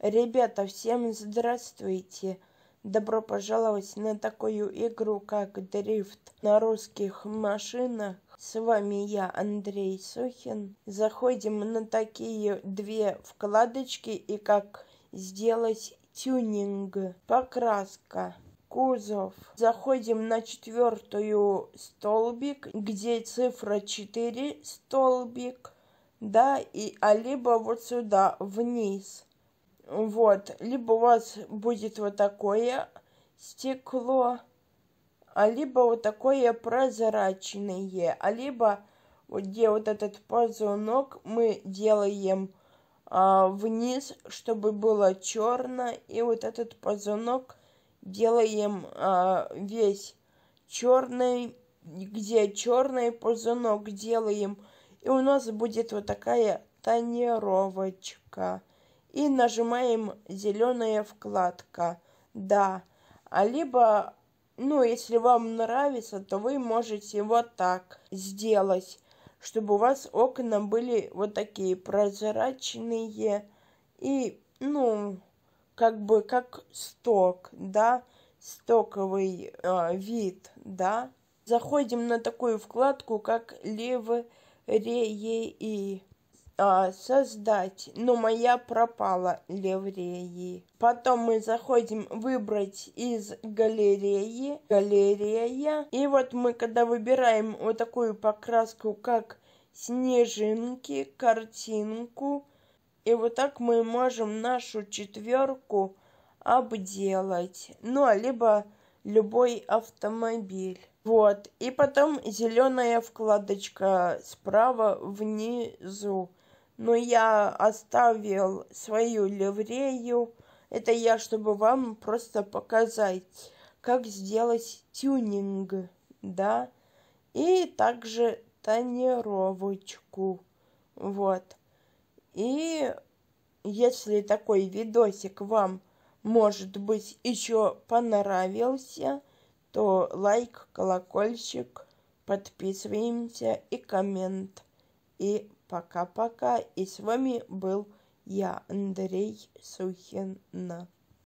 Ребята, всем здравствуйте! Добро пожаловать на такую игру, как дрифт на русских машинах. С вами я, Андрей Сухин. Заходим на такие две вкладочки и как сделать тюнинг, покраска, кузов. Заходим на четвертую столбик, где цифра 4 столбик, да, и а либо вот сюда, вниз – вот, либо у вас будет вот такое стекло, а либо вот такое прозрачное, а либо вот где вот этот ползунок мы делаем а, вниз, чтобы было черно, и вот этот ползунок делаем а, весь черный, где черный ползунок делаем, и у нас будет вот такая тонировочка и нажимаем зеленая вкладка «Да». А либо, ну, если вам нравится, то вы можете вот так сделать, чтобы у вас окна были вот такие прозрачные и, ну, как бы как сток, да, стоковый э, вид, да. Заходим на такую вкладку, как левые и а, создать, но моя пропала левреи. Потом мы заходим выбрать из галереи, галерея. И вот мы когда выбираем вот такую покраску, как снежинки, картинку, и вот так мы можем нашу четверку обделать. Ну, а либо любой автомобиль. Вот. И потом зеленая вкладочка справа внизу но я оставил свою ливрею. Это я, чтобы вам просто показать, как сделать тюнинг, да, и также тонировочку, вот. И если такой видосик вам, может быть, еще понравился, то лайк, колокольчик, подписываемся и коммент. И пока-пока. И с вами был я, Андрей Сухин.